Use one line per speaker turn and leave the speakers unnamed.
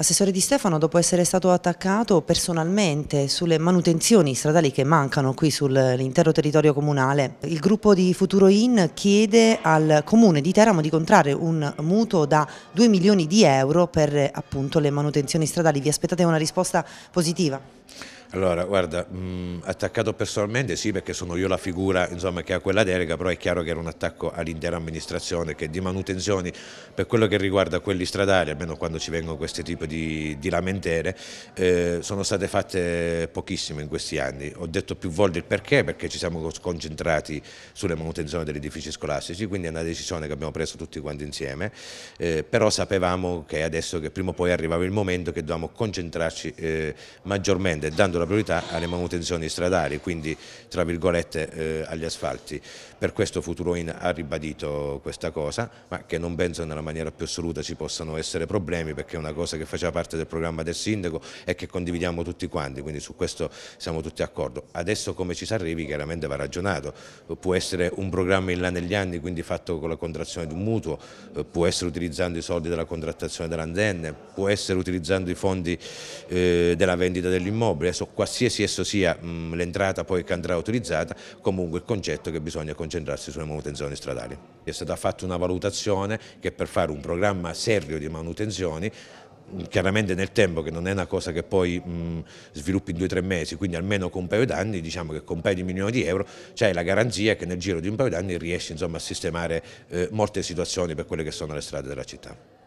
Assessore Di Stefano, dopo essere stato attaccato personalmente sulle manutenzioni stradali che mancano qui sull'intero territorio comunale, il gruppo di Futuro In chiede al comune di Teramo di contrarre un mutuo da 2 milioni di euro per appunto le manutenzioni stradali. Vi aspettate una risposta positiva?
Allora, guarda, mh, mm, attaccato personalmente sì perché sono io la figura insomma, che ha quella delega, però è chiaro che era un attacco all'intera amministrazione che di manutenzioni per quello che riguarda quelli stradali, almeno quando ci vengono questi tipi di, di lamentere, eh, sono state fatte pochissime in questi anni. Ho detto più volte il perché, perché ci siamo concentrati sulle manutenzioni degli edifici scolastici, quindi è una decisione che abbiamo preso tutti quanti insieme, eh, però sapevamo che adesso che prima o poi arrivava il momento che dovevamo concentrarci eh, maggiormente, dando la priorità alle manutenzioni stradali, quindi tra virgolette eh, agli asfalti. Per questo Futuroin ha ribadito questa cosa, ma che non penso nella maniera più assoluta ci possano essere problemi perché è una cosa che faceva parte del programma del sindaco e che condividiamo tutti quanti, quindi su questo siamo tutti d'accordo. Adesso come ci si arrivi chiaramente va ragionato, può essere un programma in là negli anni, quindi fatto con la contrazione di un mutuo, eh, può essere utilizzando i soldi della contrattazione dell'andenne, può essere utilizzando i fondi eh, della vendita dell'immobile, adesso qualsiasi esso sia mh, l'entrata poi che andrà utilizzata, comunque il concetto è che bisogna concentrarsi sulle manutenzioni stradali. È stata fatta una valutazione che per fare un programma serio di manutenzioni chiaramente nel tempo che non è una cosa che poi mh, sviluppi in due o tre mesi, quindi almeno con un paio d'anni, diciamo che con un paio di milioni di euro c'è la garanzia che nel giro di un paio d'anni riesci insomma, a sistemare eh, molte situazioni per quelle che sono le strade della città.